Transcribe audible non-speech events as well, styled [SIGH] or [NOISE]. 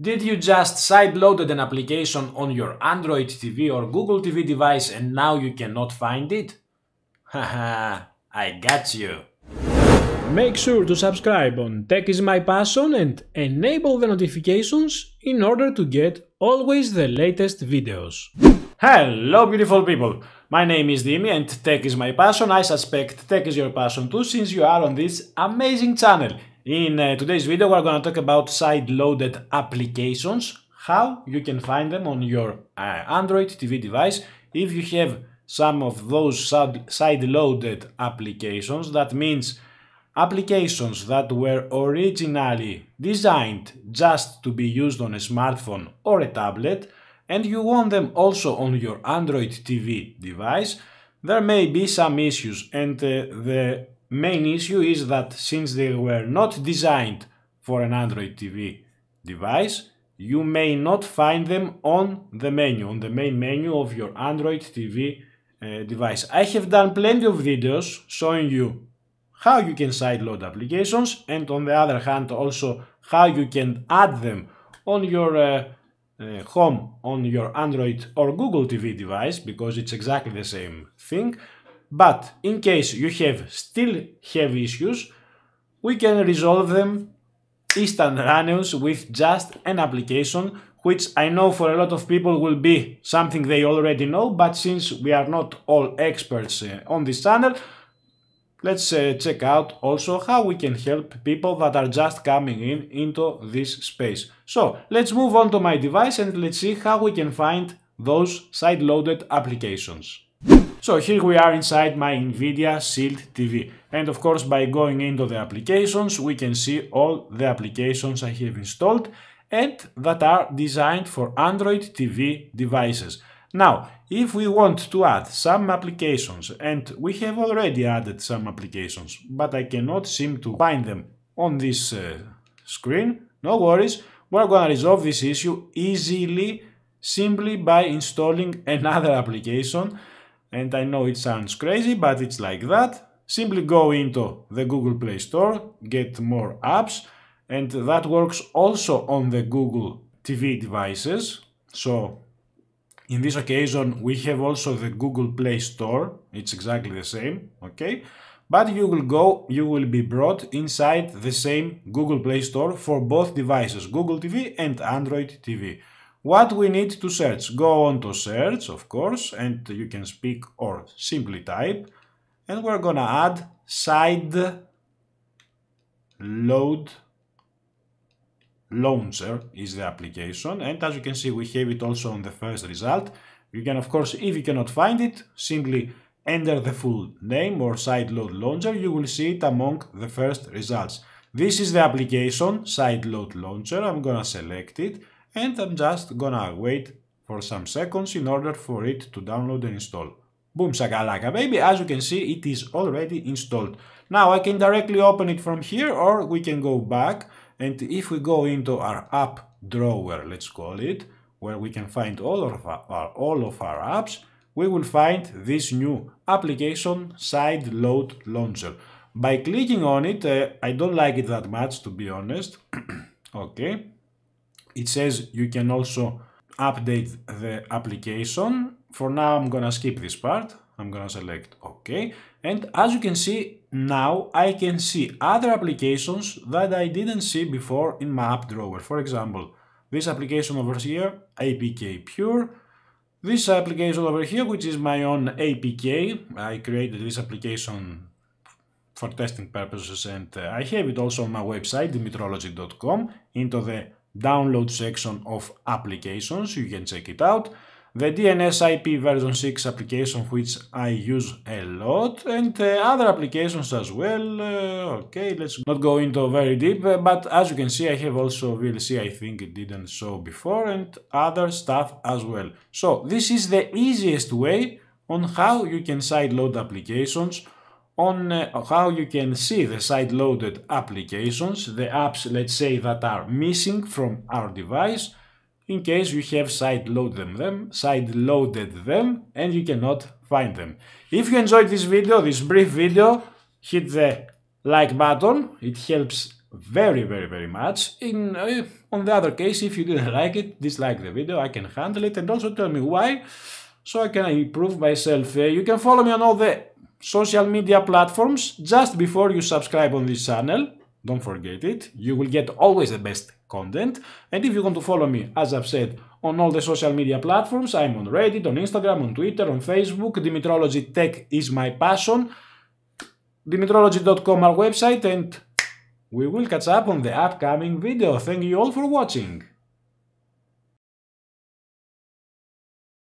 Did you just sideloaded an application on your Android TV or Google TV device and now you cannot find it? Haha, [LAUGHS] I got you. Make sure to subscribe on Tech is my passion and enable the notifications in order to get always the latest videos. Hello beautiful people! My name is Dimi and tech is my passion. I suspect tech is your passion too since you are on this amazing channel. In uh, today's video, we're going to talk about side-loaded applications, how you can find them on your uh, Android TV device. If you have some of those side-loaded applications, that means applications that were originally designed just to be used on a smartphone or a tablet, and you want them also on your Android TV device, there may be some issues and uh, the main issue is that since they were not designed for an Android TV device, you may not find them on the menu, on the main menu of your Android TV uh, device. I have done plenty of videos showing you how you can sideload applications and on the other hand also how you can add them on your uh, uh, home on your Android or Google TV device because it's exactly the same thing but in case you have still have issues, we can resolve them instantaneous with just an application, which I know for a lot of people will be something they already know, but since we are not all experts uh, on this channel, let's uh, check out also how we can help people that are just coming in into this space. So let's move on to my device and let's see how we can find those side-loaded applications. So here we are inside my NVIDIA Shield TV. And of course, by going into the applications, we can see all the applications I have installed and that are designed for Android TV devices. Now, if we want to add some applications, and we have already added some applications, but I cannot seem to find them on this uh, screen, no worries, we're gonna resolve this issue easily simply by installing [LAUGHS] another application and I know it sounds crazy, but it's like that. Simply go into the Google Play Store, get more apps, and that works also on the Google TV devices. So in this occasion, we have also the Google Play Store. It's exactly the same, okay? But you will go, you will be brought inside the same Google Play Store for both devices, Google TV and Android TV. What we need to search? Go on to search, of course, and you can speak or simply type. And we're gonna add side load launcher is the application. And as you can see, we have it also on the first result. You can, of course, if you cannot find it, simply enter the full name or side load launcher. You will see it among the first results. This is the application, side load launcher. I'm gonna select it and I'm just gonna wait for some seconds in order for it to download and install. Boom shakalaka baby, as you can see it is already installed. Now I can directly open it from here or we can go back and if we go into our app drawer, let's call it, where we can find all of our, all of our apps, we will find this new application side load launcher. By clicking on it, uh, I don't like it that much to be honest. [CLEARS THROAT] okay. It says you can also update the application. For now, I'm gonna skip this part. I'm gonna select OK. And as you can see, now I can see other applications that I didn't see before in my app drawer. For example, this application over here, APK Pure. This application over here, which is my own APK. I created this application for testing purposes and uh, I have it also on my website, dimitrology.com, into the download section of applications. You can check it out. The DNS IP version 6 application, which I use a lot, and uh, other applications as well. Uh, okay, let's not go into very deep, uh, but as you can see, I have also VLC, I think it didn't show before, and other stuff as well. So, this is the easiest way on how you can sideload applications on uh, how you can see the side-loaded applications, the apps, let's say, that are missing from our device, in case you have side-loaded them, side-loaded them, and you cannot find them. If you enjoyed this video, this brief video, hit the like button. It helps very, very, very much. In uh, on the other case, if you didn't [LAUGHS] like it, dislike the video. I can handle it, and also tell me why, so I can improve myself. Uh, you can follow me on all the social media platforms just before you subscribe on this channel. Don't forget it. You will get always the best content. And if you want to follow me, as I've said, on all the social media platforms, I'm on Reddit, on Instagram, on Twitter, on Facebook. Dimitrology Tech is my passion. Dimitrology.com, our website, and we will catch up on the upcoming video. Thank you all for watching.